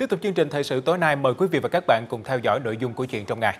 Tiếp tục chương trình thời sự tối nay, mời quý vị và các bạn cùng theo dõi nội dung của chuyện trong ngày.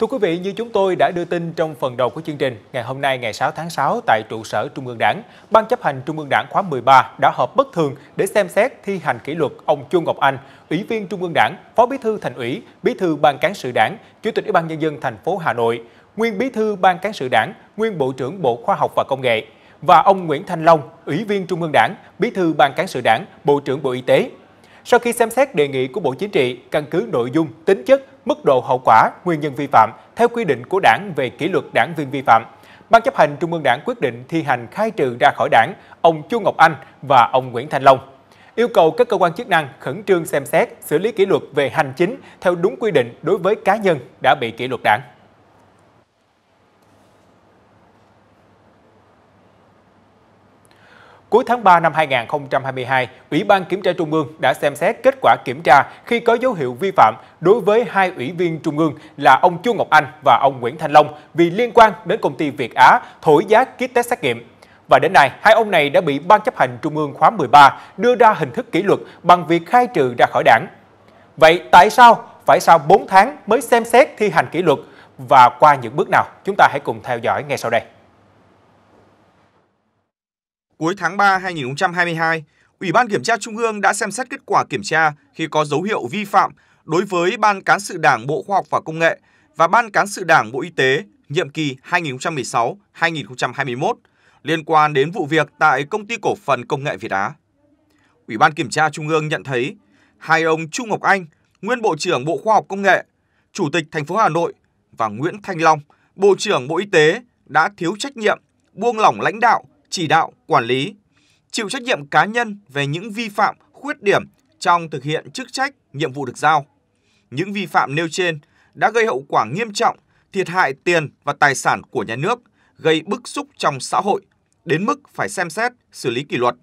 Thưa quý vị, như chúng tôi đã đưa tin trong phần đầu của chương trình, ngày hôm nay ngày 6 tháng 6 tại trụ sở Trung ương Đảng, Ban chấp hành Trung ương Đảng khóa 13 đã họp bất thường để xem xét thi hành kỷ luật ông Chu Ngọc Anh, Ủy viên Trung ương Đảng, Phó Bí thư Thành ủy, Bí thư Ban cán sự Đảng, Chủ tịch Ủy ban nhân dân thành phố Hà Nội, nguyên Bí thư Ban cán sự Đảng, nguyên Bộ trưởng Bộ Khoa học và Công nghệ và ông Nguyễn Thanh Long, Ủy viên Trung ương Đảng, Bí thư Ban cán sự Đảng, Bộ trưởng Bộ Y tế sau khi xem xét đề nghị của Bộ Chính trị, căn cứ nội dung, tính chất, mức độ hậu quả, nguyên nhân vi phạm theo quy định của Đảng về kỷ luật đảng viên vi phạm, Ban chấp hành Trung ương Đảng quyết định thi hành khai trừ ra khỏi Đảng ông Chu Ngọc Anh và ông Nguyễn Thanh Long. Yêu cầu các cơ quan chức năng khẩn trương xem xét, xử lý kỷ luật về hành chính theo đúng quy định đối với cá nhân đã bị kỷ luật Đảng. Cuối tháng 3 năm 2022, Ủy ban Kiểm tra Trung ương đã xem xét kết quả kiểm tra khi có dấu hiệu vi phạm đối với hai ủy viên Trung ương là ông Chu Ngọc Anh và ông Nguyễn Thanh Long vì liên quan đến công ty Việt Á thổi giá kit test xét nghiệm. Và đến nay, hai ông này đã bị Ban chấp hành Trung ương khóa 13 đưa ra hình thức kỷ luật bằng việc khai trừ ra khỏi đảng. Vậy tại sao phải sau 4 tháng mới xem xét thi hành kỷ luật và qua những bước nào? Chúng ta hãy cùng theo dõi ngay sau đây. Cuối tháng 3 2022, Ủy ban Kiểm tra Trung ương đã xem xét kết quả kiểm tra khi có dấu hiệu vi phạm đối với Ban Cán sự Đảng Bộ Khoa học và Công nghệ và Ban Cán sự Đảng Bộ Y tế nhiệm kỳ 2016-2021 liên quan đến vụ việc tại Công ty Cổ phần Công nghệ Việt Á. Ủy ban Kiểm tra Trung ương nhận thấy hai ông Trung Ngọc Anh, Nguyên Bộ trưởng Bộ Khoa học Công nghệ, Chủ tịch thành phố Hà Nội và Nguyễn Thanh Long, Bộ trưởng Bộ Y tế đã thiếu trách nhiệm, buông lỏng lãnh đạo chỉ đạo, quản lý, chịu trách nhiệm cá nhân về những vi phạm, khuyết điểm trong thực hiện chức trách, nhiệm vụ được giao. Những vi phạm nêu trên đã gây hậu quả nghiêm trọng, thiệt hại tiền và tài sản của nhà nước, gây bức xúc trong xã hội, đến mức phải xem xét, xử lý kỷ luật.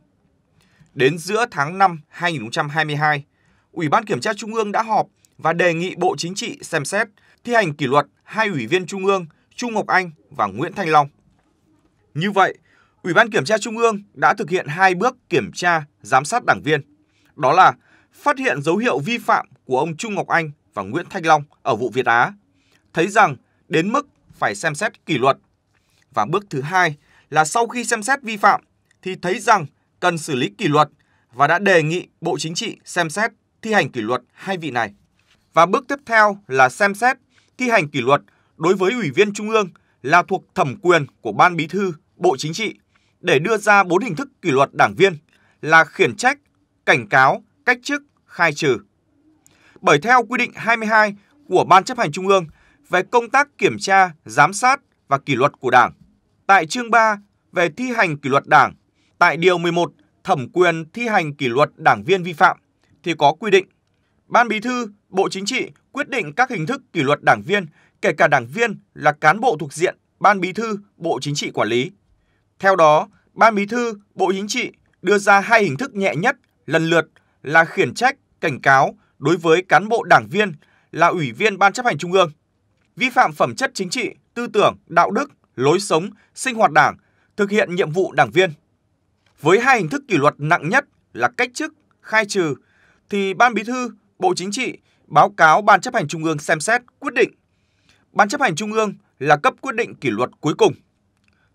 Đến giữa tháng 5 2022, Ủy ban Kiểm tra Trung ương đã họp và đề nghị Bộ Chính trị xem xét thi hành kỷ luật hai ủy viên Trung ương Trung Ngọc Anh và Nguyễn Thanh Long. Như vậy, Ủy ban Kiểm tra Trung ương đã thực hiện hai bước kiểm tra giám sát đảng viên. Đó là phát hiện dấu hiệu vi phạm của ông Trung Ngọc Anh và Nguyễn Thanh Long ở vụ Việt Á, thấy rằng đến mức phải xem xét kỷ luật. Và bước thứ hai là sau khi xem xét vi phạm thì thấy rằng cần xử lý kỷ luật và đã đề nghị Bộ Chính trị xem xét thi hành kỷ luật hai vị này. Và bước tiếp theo là xem xét thi hành kỷ luật đối với Ủy viên Trung ương là thuộc thẩm quyền của Ban Bí thư, Bộ Chính trị để đưa ra bốn hình thức kỷ luật đảng viên là khiển trách, cảnh cáo, cách chức, khai trừ. Bởi theo quy định 22 của Ban chấp hành Trung ương về công tác kiểm tra, giám sát và kỷ luật của Đảng, tại chương 3 về thi hành kỷ luật Đảng, tại điều 11 thẩm quyền thi hành kỷ luật đảng viên vi phạm thì có quy định Ban Bí thư, Bộ Chính trị quyết định các hình thức kỷ luật đảng viên, kể cả đảng viên là cán bộ thuộc diện Ban Bí thư, Bộ Chính trị quản lý. Theo đó, Ban Bí thư, Bộ Chính trị đưa ra hai hình thức nhẹ nhất lần lượt là khiển trách, cảnh cáo đối với cán bộ đảng viên là ủy viên Ban chấp hành Trung ương. Vi phạm phẩm chất chính trị, tư tưởng, đạo đức, lối sống, sinh hoạt đảng, thực hiện nhiệm vụ đảng viên. Với hai hình thức kỷ luật nặng nhất là cách chức, khai trừ, thì Ban Bí thư, Bộ Chính trị báo cáo Ban chấp hành Trung ương xem xét quyết định. Ban chấp hành Trung ương là cấp quyết định kỷ luật cuối cùng.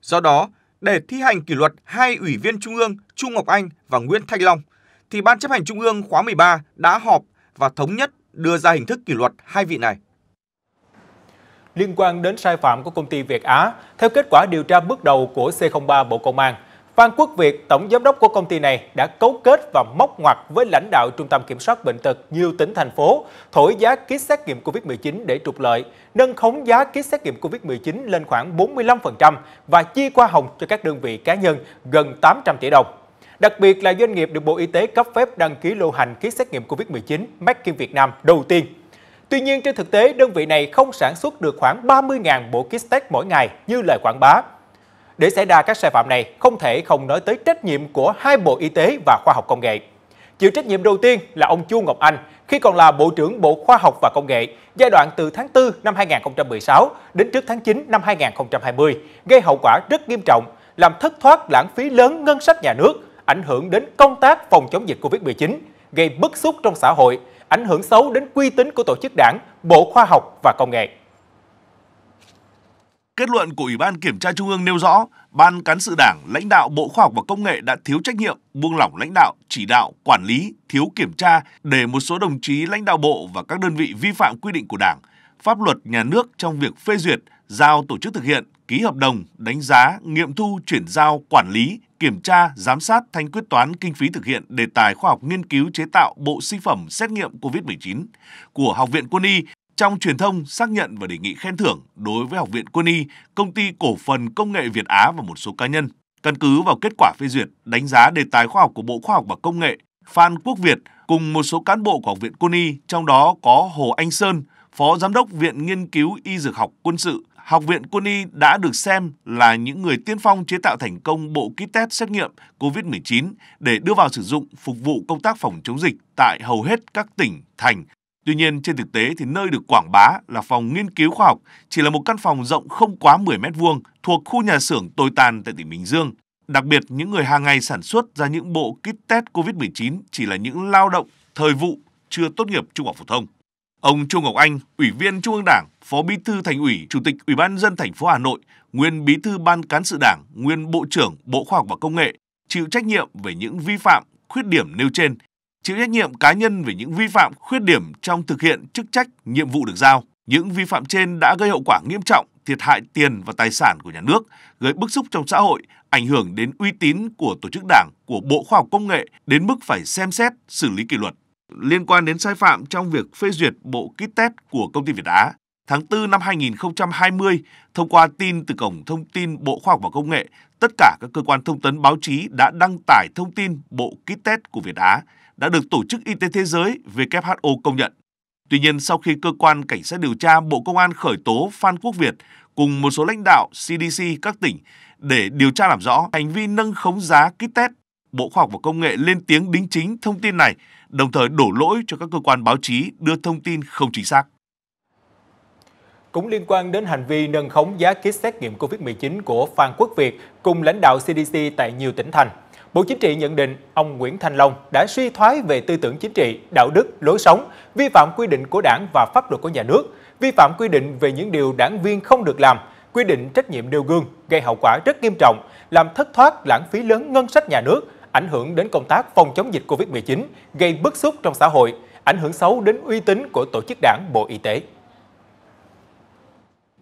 Do đó, để thi hành kỷ luật hai ủy viên Trung ương Trung Ngọc Anh và Nguyễn Thanh Long, thì Ban chấp hành Trung ương khóa 13 đã họp và thống nhất đưa ra hình thức kỷ luật hai vị này. Liên quan đến sai phạm của công ty Việt Á, theo kết quả điều tra bước đầu của C03 Bộ Công an – Phan Quốc Việt, tổng giám đốc của công ty này, đã cấu kết và móc ngoặt với lãnh đạo Trung tâm Kiểm soát Bệnh tật nhiều tỉnh, thành phố, thổi giá kit xét nghiệm COVID-19 để trục lợi, nâng khống giá kit xét nghiệm COVID-19 lên khoảng 45% và chi qua hồng cho các đơn vị cá nhân gần 800 tỷ đồng. Đặc biệt là doanh nghiệp được Bộ Y tế cấp phép đăng ký lưu hành kit xét nghiệm COVID-19 Make in Việt Nam đầu tiên. Tuy nhiên, trên thực tế, đơn vị này không sản xuất được khoảng 30.000 bộ kit test mỗi ngày như lời quảng bá. Để xảy ra các sai phạm này, không thể không nói tới trách nhiệm của hai Bộ Y tế và Khoa học Công nghệ. Chịu trách nhiệm đầu tiên là ông Chu Ngọc Anh khi còn là Bộ trưởng Bộ Khoa học và Công nghệ giai đoạn từ tháng 4 năm 2016 đến trước tháng 9 năm 2020, gây hậu quả rất nghiêm trọng, làm thất thoát lãng phí lớn ngân sách nhà nước, ảnh hưởng đến công tác phòng chống dịch Covid-19, gây bức xúc trong xã hội, ảnh hưởng xấu đến uy tín của tổ chức đảng, Bộ Khoa học và Công nghệ. Kết luận của Ủy ban Kiểm tra Trung ương nêu rõ, Ban Cán sự Đảng, lãnh đạo Bộ Khoa học và Công nghệ đã thiếu trách nhiệm, buông lỏng lãnh đạo, chỉ đạo, quản lý, thiếu kiểm tra để một số đồng chí lãnh đạo bộ và các đơn vị vi phạm quy định của Đảng, pháp luật nhà nước trong việc phê duyệt, giao tổ chức thực hiện, ký hợp đồng, đánh giá, nghiệm thu, chuyển giao, quản lý, kiểm tra, giám sát, thanh quyết toán kinh phí thực hiện đề tài khoa học nghiên cứu chế tạo bộ sinh phẩm xét nghiệm COVID-19 của Học viện Quân y trong truyền thông xác nhận và đề nghị khen thưởng đối với Học viện Quân y, Công ty Cổ phần Công nghệ Việt Á và một số cá nhân. Căn cứ vào kết quả phê duyệt, đánh giá đề tài khoa học của Bộ Khoa học và Công nghệ, Phan Quốc Việt cùng một số cán bộ của Học viện Quân y, trong đó có Hồ Anh Sơn, Phó Giám đốc Viện Nghiên cứu Y Dược học Quân sự, Học viện Quân y đã được xem là những người tiên phong chế tạo thành công bộ kit test xét nghiệm COVID-19 để đưa vào sử dụng phục vụ công tác phòng chống dịch tại hầu hết các tỉnh, thành Tuy nhiên, trên thực tế thì nơi được quảng bá là phòng nghiên cứu khoa học chỉ là một căn phòng rộng không quá 10 mét vuông thuộc khu nhà xưởng tồi Tàn tại tỉnh Bình Dương. Đặc biệt, những người hàng ngày sản xuất ra những bộ kit test COVID-19 chỉ là những lao động thời vụ chưa tốt nghiệp trung học phổ thông. Ông Trung Ngọc Anh, Ủy viên Trung ương Đảng, Phó Bí thư Thành ủy, Chủ tịch Ủy ban dân thành phố Hà Nội, nguyên Bí thư Ban cán sự Đảng, nguyên Bộ trưởng Bộ Khoa học và Công nghệ, chịu trách nhiệm về những vi phạm, khuyết điểm nêu trên chịu trách nhiệm cá nhân về những vi phạm, khuyết điểm trong thực hiện chức trách, nhiệm vụ được giao. Những vi phạm trên đã gây hậu quả nghiêm trọng, thiệt hại tiền và tài sản của nhà nước, gây bức xúc trong xã hội, ảnh hưởng đến uy tín của tổ chức Đảng, của Bộ Khoa học Công nghệ đến mức phải xem xét xử lý kỷ luật. Liên quan đến sai phạm trong việc phê duyệt bộ kit test của công ty Việt Á, tháng 4 năm 2020, thông qua tin từ Cổng Thông tin Bộ Khoa học và Công nghệ, tất cả các cơ quan thông tấn báo chí đã đăng tải thông tin bộ kit test của Việt Á đã được Tổ chức Y tế Thế giới WHO công nhận. Tuy nhiên, sau khi cơ quan cảnh sát điều tra Bộ Công an khởi tố Phan Quốc Việt cùng một số lãnh đạo CDC các tỉnh để điều tra làm rõ hành vi nâng khống giá kit test, Bộ Khoa học và Công nghệ lên tiếng đính chính thông tin này, đồng thời đổ lỗi cho các cơ quan báo chí đưa thông tin không chính xác. Cũng liên quan đến hành vi nâng khống giá kit xét nghiệm COVID-19 của Phan Quốc Việt cùng lãnh đạo CDC tại nhiều tỉnh thành. Bộ Chính trị nhận định ông Nguyễn Thanh Long đã suy thoái về tư tưởng chính trị, đạo đức, lối sống, vi phạm quy định của đảng và pháp luật của nhà nước, vi phạm quy định về những điều đảng viên không được làm, quy định trách nhiệm nêu gương gây hậu quả rất nghiêm trọng, làm thất thoát lãng phí lớn ngân sách nhà nước, ảnh hưởng đến công tác phòng chống dịch COVID-19, gây bức xúc trong xã hội, ảnh hưởng xấu đến uy tín của tổ chức đảng Bộ Y tế.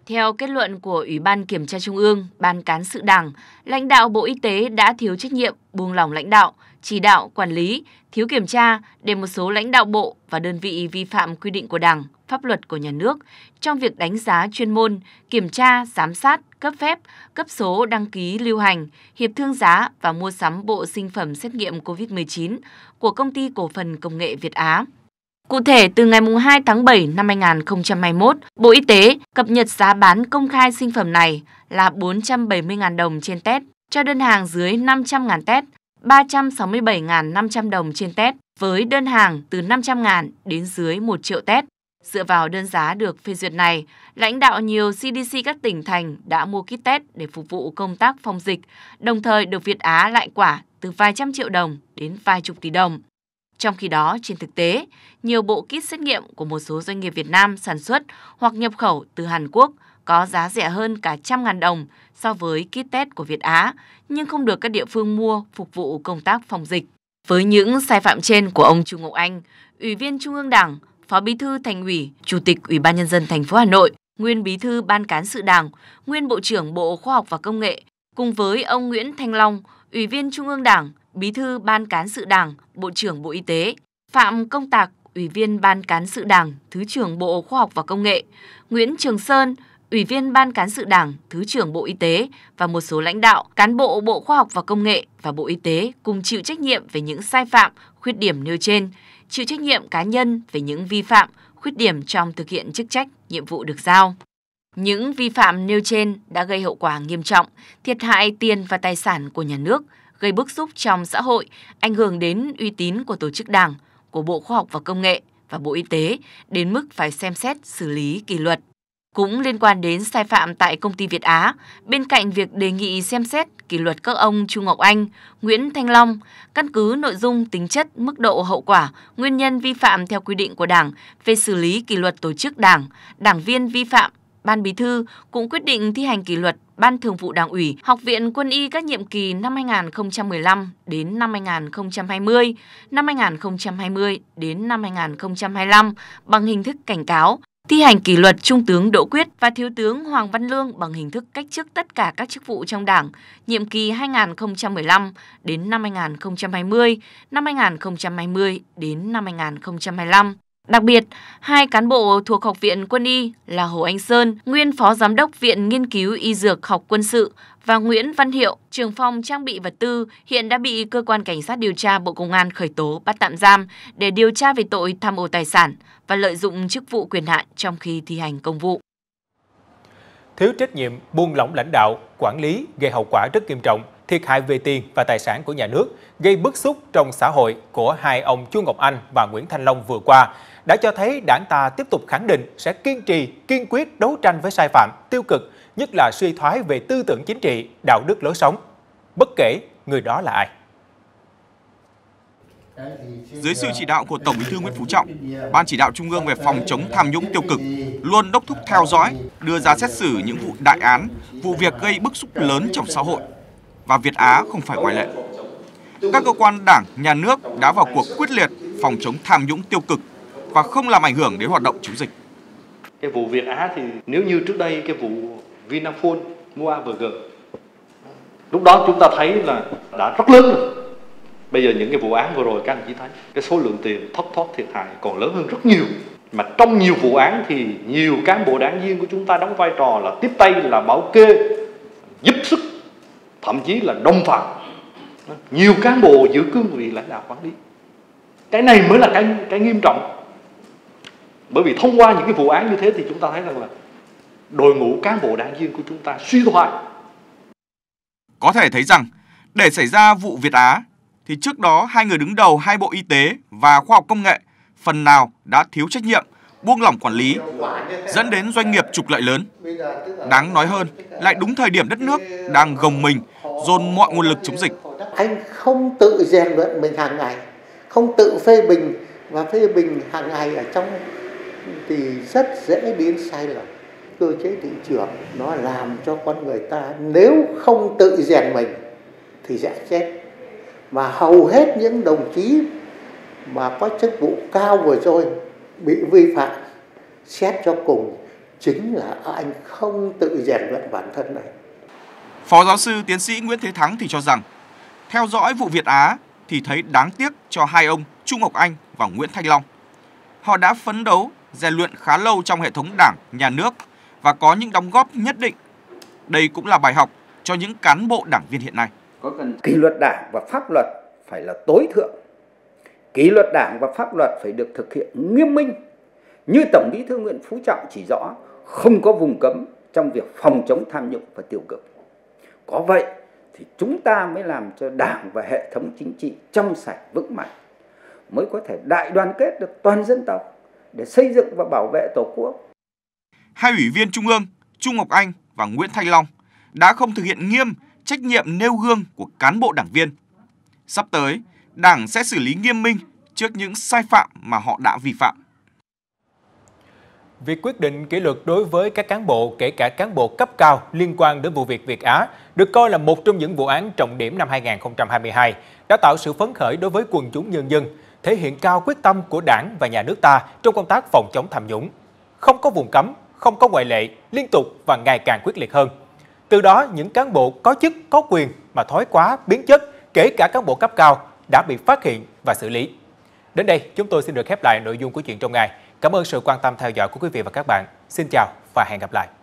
Theo kết luận của Ủy ban Kiểm tra Trung ương, Ban Cán sự Đảng, lãnh đạo Bộ Y tế đã thiếu trách nhiệm, buông lỏng lãnh đạo, chỉ đạo, quản lý, thiếu kiểm tra để một số lãnh đạo bộ và đơn vị vi phạm quy định của Đảng, pháp luật của nhà nước trong việc đánh giá chuyên môn, kiểm tra, giám sát, cấp phép, cấp số đăng ký lưu hành, hiệp thương giá và mua sắm bộ sinh phẩm xét nghiệm COVID-19 của công ty cổ phần công nghệ Việt Á. Cụ thể, từ ngày 2 tháng 7 năm 2021, Bộ Y tế cập nhật giá bán công khai sinh phẩm này là 470.000 đồng trên test, cho đơn hàng dưới 500.000 test, 367.500 đồng trên test, với đơn hàng từ 500.000 đến dưới 1 triệu test. Dựa vào đơn giá được phê duyệt này, lãnh đạo nhiều CDC các tỉnh thành đã mua kit test để phục vụ công tác phòng dịch, đồng thời được Việt Á lại quả từ vài trăm triệu đồng đến vài chục tỷ đồng. Trong khi đó, trên thực tế, nhiều bộ kit xét nghiệm của một số doanh nghiệp Việt Nam sản xuất hoặc nhập khẩu từ Hàn Quốc có giá rẻ hơn cả trăm ngàn đồng so với kit test của Việt Á, nhưng không được các địa phương mua phục vụ công tác phòng dịch. Với những sai phạm trên của ông Trung Ngọc Anh, Ủy viên Trung ương Đảng, Phó Bí thư Thành ủy, Chủ tịch Ủy ban nhân dân thành phố Hà Nội, nguyên Bí thư Ban cán sự Đảng, nguyên Bộ trưởng Bộ Khoa học và Công nghệ, cùng với ông Nguyễn Thanh Long, Ủy viên Trung ương Đảng, Bí thư Ban Cán sự Đảng, Bộ trưởng Bộ Y tế, Phạm Công Tạc, Ủy viên Ban Cán sự Đảng, Thứ trưởng Bộ Khoa học và Công nghệ, Nguyễn Trường Sơn, Ủy viên Ban Cán sự Đảng, Thứ trưởng Bộ Y tế và một số lãnh đạo, cán bộ Bộ Khoa học và Công nghệ và Bộ Y tế cùng chịu trách nhiệm về những sai phạm, khuyết điểm nêu trên, chịu trách nhiệm cá nhân về những vi phạm, khuyết điểm trong thực hiện chức trách, nhiệm vụ được giao. Những vi phạm nêu trên đã gây hậu quả nghiêm trọng, thiệt hại tiền và tài sản của nhà nước, gây bức xúc trong xã hội, ảnh hưởng đến uy tín của tổ chức Đảng, của Bộ Khoa học và Công nghệ và Bộ Y tế đến mức phải xem xét xử lý kỷ luật. Cũng liên quan đến sai phạm tại công ty Việt Á, bên cạnh việc đề nghị xem xét kỷ luật các ông Trung Ngọc Anh, Nguyễn Thanh Long, căn cứ nội dung, tính chất, mức độ hậu quả, nguyên nhân vi phạm theo quy định của Đảng về xử lý kỷ luật tổ chức Đảng, đảng viên vi phạm Ban Bí thư cũng quyết định thi hành kỷ luật Ban Thường vụ Đảng ủy Học viện Quân y các nhiệm kỳ năm 2015 đến năm 2020, năm 2020 đến năm 2025 bằng hình thức cảnh cáo, thi hành kỷ luật Trung tướng Đỗ Quyết và Thiếu tướng Hoàng Văn Lương bằng hình thức cách chức tất cả các chức vụ trong Đảng nhiệm kỳ 2015 đến năm 2020, năm 2020 đến năm 2025. Đặc biệt, hai cán bộ thuộc Học viện Quân y là Hồ Anh Sơn, nguyên Phó Giám đốc Viện Nghiên cứu Y Dược Học Quân sự và Nguyễn Văn Hiệu, trường phòng trang bị vật tư, hiện đã bị Cơ quan Cảnh sát điều tra Bộ Công an khởi tố bắt tạm giam để điều tra về tội tham ô tài sản và lợi dụng chức vụ quyền hạn trong khi thi hành công vụ. Thiếu trách nhiệm, buông lỏng lãnh đạo, quản lý gây hậu quả rất nghiêm trọng, thiệt hại về tiền và tài sản của nhà nước, gây bức xúc trong xã hội của hai ông Chu Ngọc Anh và Nguyễn Thanh Long vừa qua đã cho thấy đảng ta tiếp tục khẳng định sẽ kiên trì, kiên quyết đấu tranh với sai phạm, tiêu cực, nhất là suy thoái về tư tưởng chính trị, đạo đức lối sống, bất kể người đó là ai. Dưới sự chỉ đạo của Tổng Bí thư Nguyễn Phú Trọng, Ban chỉ đạo Trung ương về phòng chống tham nhũng tiêu cực luôn đốc thúc theo dõi, đưa ra xét xử những vụ đại án, vụ việc gây bức xúc lớn trong xã hội và Việt Á không phải ngoại lệ. Các cơ quan đảng, nhà nước đã vào cuộc quyết liệt phòng chống tham nhũng tiêu cực và không làm ảnh hưởng đến hoạt động chống dịch. Cái vụ Việt Á thì nếu như trước đây cái vụ Vinaphone mua AVG lúc đó chúng ta thấy là đã rất lớn rồi. Bây giờ những cái vụ án vừa rồi các anh chỉ thấy cái số lượng tiền thất thoát thiệt hại còn lớn hơn rất nhiều. Mà trong nhiều vụ án thì nhiều cán bộ đảng viên của chúng ta đóng vai trò là tiếp tay là bảo kê, giúp sức, thậm chí là đồng phạm. Nhiều cán bộ giữ cương vị lãnh đạo quản lý. Cái này mới là cái cái nghiêm trọng bởi vì thông qua những cái vụ án như thế thì chúng ta thấy rằng là đội ngũ cán bộ đảng viên của chúng ta suy thoái có thể thấy rằng để xảy ra vụ Việt Á thì trước đó hai người đứng đầu hai Bộ Y tế và Khoa học Công nghệ phần nào đã thiếu trách nhiệm, buông lỏng quản lý, dẫn đến doanh nghiệp trục lợi lớn. Đáng nói hơn, lại đúng thời điểm đất nước đang gồng mình, dồn mọi nguồn lực chống dịch. Anh không tự rèn luyện mình hàng ngày, không tự phê bình và phê bình hàng ngày ở trong thì rất dễ biến sai lầm cơ chế thị trường nó làm cho con người ta nếu không tự rèn mình thì sẽ chết mà hầu hết những đồng chí mà có chức vụ cao vừa rồi bị vi phạm xét cho cùng chính là anh không tự rèn luyện bản thân này. Phó giáo sư tiến sĩ Nguyễn Thế Thắng thì cho rằng theo dõi vụ Việt Á thì thấy đáng tiếc cho hai ông Trung Ngọc Anh và Nguyễn Thanh Long. Họ đã phấn đấu rèn luyện khá lâu trong hệ thống đảng, nhà nước và có những đóng góp nhất định. Đây cũng là bài học cho những cán bộ đảng viên hiện nay. Có cần kỷ luật đảng và pháp luật phải là tối thượng. Kỷ luật đảng và pháp luật phải được thực hiện nghiêm minh. Như Tổng Bí thư Nguyễn Phú Trọng chỉ rõ, không có vùng cấm trong việc phòng chống tham nhũng và tiêu cực. Có vậy thì chúng ta mới làm cho đảng và hệ thống chính trị trong sạch vững mạnh mới có thể đại đoàn kết được toàn dân tộc để xây dựng và bảo vệ Tổ quốc. Hai ủy viên Trung ương, Trung Ngọc Anh và Nguyễn Thanh Long đã không thực hiện nghiêm trách nhiệm nêu gương của cán bộ đảng viên. Sắp tới, Đảng sẽ xử lý nghiêm minh trước những sai phạm mà họ đã vi phạm. Việc quyết định kỷ luật đối với các cán bộ, kể cả cán bộ cấp cao liên quan đến vụ việc Việt Á, được coi là một trong những vụ án trọng điểm năm 2022, đã tạo sự phấn khởi đối với quần chúng nhân dân thể hiện cao quyết tâm của đảng và nhà nước ta trong công tác phòng chống tham nhũng. Không có vùng cấm, không có ngoại lệ, liên tục và ngày càng quyết liệt hơn. Từ đó, những cán bộ có chức, có quyền mà thói quá, biến chất, kể cả cán bộ cấp cao, đã bị phát hiện và xử lý. Đến đây, chúng tôi xin được khép lại nội dung của chuyện trong ngày. Cảm ơn sự quan tâm theo dõi của quý vị và các bạn. Xin chào và hẹn gặp lại.